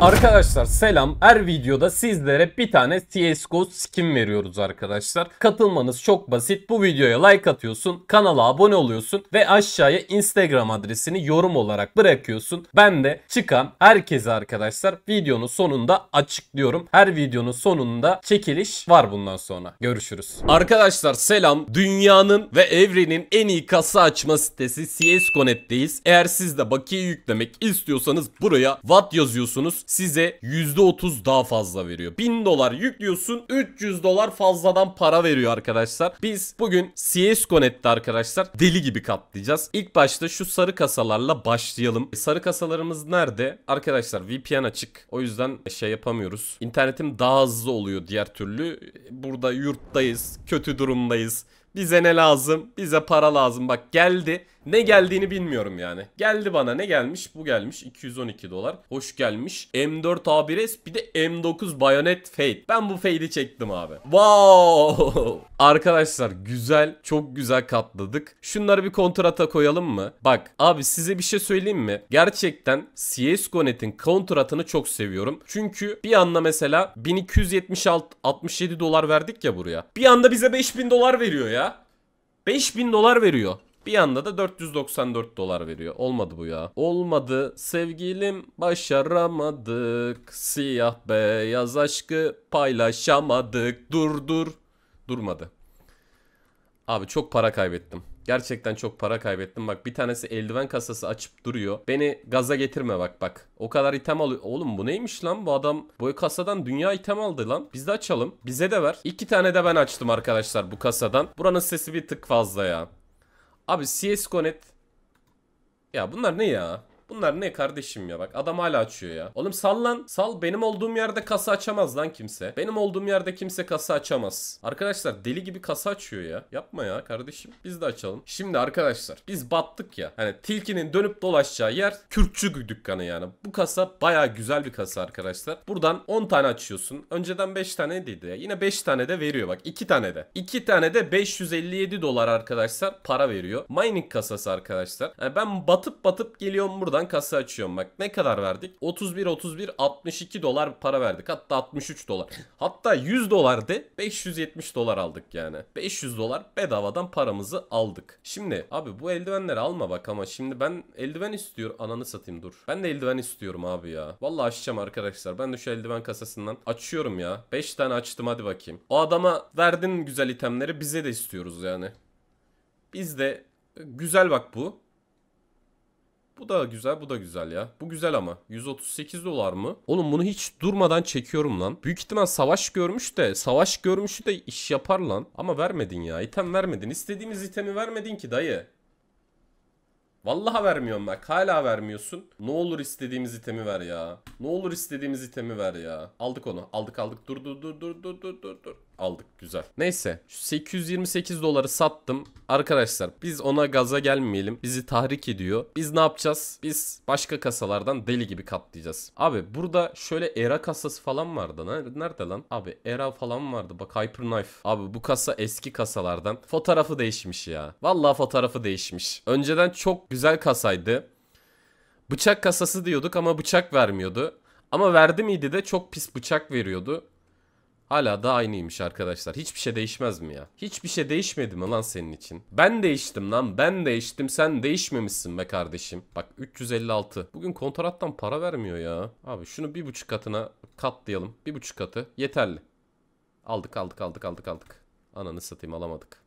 Arkadaşlar selam. Her videoda sizlere bir tane CSGO skin veriyoruz arkadaşlar. Katılmanız çok basit. Bu videoya like atıyorsun, kanala abone oluyorsun ve aşağıya Instagram adresini yorum olarak bırakıyorsun. Ben de çıkan herkese arkadaşlar videonun sonunda açıklıyorum. Her videonun sonunda çekiliş var bundan sonra. Görüşürüz. Arkadaşlar selam. Dünyanın ve evrenin en iyi kasa açma sitesi CSGO.net'teyiz. Eğer siz de bakiye yüklemek istiyorsanız buraya what yazıyorsunuz size %30 daha fazla veriyor. 1000 dolar yüklüyorsun 300 dolar fazladan para veriyor arkadaşlar. Biz bugün CSGO Net'te arkadaşlar deli gibi katlayacağız. İlk başta şu sarı kasalarla başlayalım. E, sarı kasalarımız nerede? Arkadaşlar VPN açık. O yüzden şey yapamıyoruz. İnternetim daha hızlı oluyor diğer türlü. Burada yurttayız. Kötü durumdayız. Bize ne lazım? Bize para lazım. Bak geldi. Ne geldiğini bilmiyorum yani. Geldi bana ne gelmiş? Bu gelmiş 212 dolar. Hoş gelmiş. M4 A1S bir de M9 Bayonet Fade. Ben bu Fade'i çektim abi. Wow! Arkadaşlar güzel, çok güzel katladık. Şunları bir kontrata koyalım mı? Bak abi size bir şey söyleyeyim mi? Gerçekten CS:GO.net'in kontratını çok seviyorum. Çünkü bir anda mesela 1276 67 dolar verdik ya buraya. Bir anda bize 5000 dolar veriyor ya. 5000 dolar veriyor. Bir yanda da 494 dolar veriyor. Olmadı bu ya. Olmadı sevgilim başaramadık. Siyah beyaz aşkı paylaşamadık. Dur dur. Durmadı. Abi çok para kaybettim. Gerçekten çok para kaybettim. Bak bir tanesi eldiven kasası açıp duruyor. Beni gaza getirme bak bak. O kadar item alıyor. Oğlum bu neymiş lan? Bu adam bu kasadan dünya item aldı lan. Biz de açalım. Bize de ver. İki tane de ben açtım arkadaşlar bu kasadan. Buranın sesi bir tık fazla ya. Abi CSGO.net. Ya bunlar ne ya? Bunlar ne kardeşim ya bak adam hala açıyor ya. Oğlum sallan sal benim olduğum yerde kasa açamaz lan kimse. Benim olduğum yerde kimse kasa açamaz. Arkadaşlar deli gibi kasa açıyor ya. Yapma ya kardeşim biz de açalım. Şimdi arkadaşlar biz battık ya. Hani tilkinin dönüp dolaşacağı yer Kürtçü dükkanı yani. Bu kasa baya güzel bir kasa arkadaşlar. Buradan 10 tane açıyorsun. Önceden 5 tane değildi ya. Yine 5 tane de veriyor bak 2 tane de. 2 tane de 557 dolar arkadaşlar para veriyor. Mining kasası arkadaşlar. Yani ben batıp batıp geliyorum buradan buradan kasa açıyorum. Bak ne kadar verdik? 31 31 62 dolar para verdik. Hatta 63 dolar. Hatta 100 dolar de 570 dolar aldık yani. 500 dolar bedavadan paramızı aldık. Şimdi abi bu eldivenleri alma bak ama şimdi ben eldiven istiyorum. Ananı satayım dur. Ben de eldiven istiyorum abi ya. Vallahi açacağım arkadaşlar. Ben de şu eldiven kasasından açıyorum ya. 5 tane açtım hadi bakayım. O adama verdin güzel itemleri bize de istiyoruz yani. Biz de güzel bak bu. Bu da güzel bu da güzel ya. Bu güzel ama. 138 dolar mı? Oğlum bunu hiç durmadan çekiyorum lan. Büyük ihtimal savaş görmüş de savaş görmüşü de iş yapar lan. Ama vermedin ya. item vermedin. İstediğimiz itemi vermedin ki dayı. Vallahi vermiyorum bak. Hala vermiyorsun. Ne olur istediğimiz itemi ver ya. Ne olur istediğimiz itemi ver ya. Aldık onu. Aldık aldık. Dur dur dur dur dur dur dur aldık güzel. Neyse 828 doları sattım. Arkadaşlar biz ona gaza gelmeyelim. Bizi tahrik ediyor. Biz ne yapacağız? Biz başka kasalardan deli gibi katlayacağız. Abi burada şöyle era kasası falan vardı. Nerede lan? Abi era falan vardı. Bak Hyperknife. Abi bu kasa eski kasalardan. Fotoğrafı değişmiş ya. Vallahi fotoğrafı değişmiş. Önceden çok güzel kasaydı. Bıçak kasası diyorduk ama bıçak vermiyordu. Ama verdi miydi de çok pis bıçak veriyordu. Hala da aynıymış arkadaşlar. Hiçbir şey değişmez mi ya? Hiçbir şey değişmedi mi lan senin için? Ben değiştim lan. Ben değiştim. Sen değişmemişsin be kardeşim. Bak 356. Bugün kontrattan para vermiyor ya. Abi şunu bir buçuk katına katlayalım. Bir buçuk katı. Yeterli. Aldık aldık aldık aldık aldık. Ananı satayım alamadık.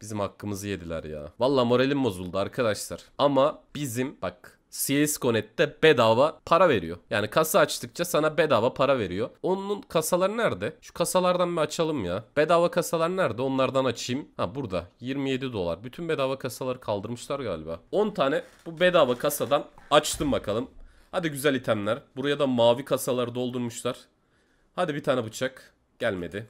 Bizim hakkımızı yediler ya. Valla moralim bozuldu arkadaşlar. Ama bizim bak CSGONet'te bedava para veriyor. Yani kasa açtıkça sana bedava para veriyor. Onun kasaları nerede? Şu kasalardan bir açalım ya. Bedava kasalar nerede? Onlardan açayım. Ha burada. 27 dolar. Bütün bedava kasaları kaldırmışlar galiba. 10 tane bu bedava kasadan açtım bakalım. Hadi güzel itemler. Buraya da mavi kasaları doldurmuşlar. Hadi bir tane bıçak. Gelmedi.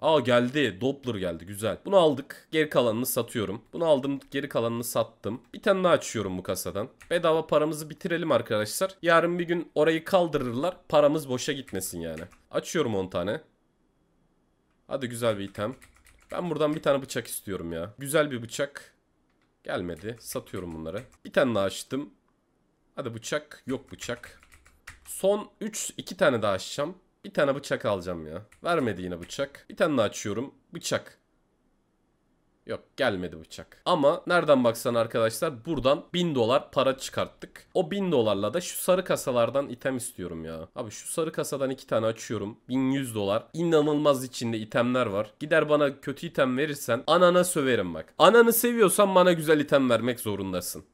Aa geldi. Doppler geldi. Güzel. Bunu aldık. Geri kalanını satıyorum. Bunu aldım. Geri kalanını sattım. Bir tane daha açıyorum bu kasadan. Bedava paramızı bitirelim arkadaşlar. Yarın bir gün orayı kaldırırlar. Paramız boşa gitmesin yani. Açıyorum 10 tane. Hadi güzel bir item. Ben buradan bir tane bıçak istiyorum ya. Güzel bir bıçak. Gelmedi. Satıyorum bunları. Bir tane daha açtım. Hadi bıçak. Yok bıçak. Son 3 2 tane daha açacağım. Bir tane bıçak alacağım ya. Vermedi yine bıçak. Bir tane daha açıyorum. Bıçak. Yok gelmedi bıçak. Ama nereden baksan arkadaşlar buradan 1000 dolar para çıkarttık. O 1000 dolarla da şu sarı kasalardan item istiyorum ya. Abi şu sarı kasadan iki tane açıyorum. 1100 dolar. İnanılmaz içinde itemler var. Gider bana kötü item verirsen anana söverim bak. Ananı seviyorsan bana güzel item vermek zorundasın.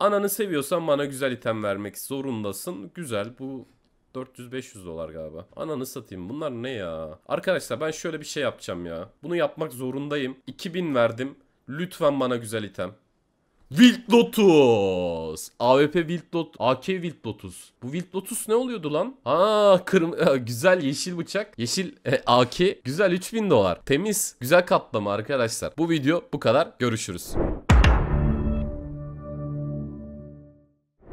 Ananı seviyorsan bana güzel item vermek zorundasın. Güzel bu 400-500 dolar galiba. Ananı satayım bunlar ne ya? Arkadaşlar ben şöyle bir şey yapacağım ya. Bunu yapmak zorundayım. 2000 verdim. Lütfen bana güzel item. Wild Lotus. AWP Wild Lotus. AK Wild Lotus. Bu Wild Lotus ne oluyordu lan? Ha kırm güzel yeşil bıçak. Yeşil e, AK. Güzel 3000 dolar. Temiz. Güzel katlama arkadaşlar. Bu video bu kadar. Görüşürüz.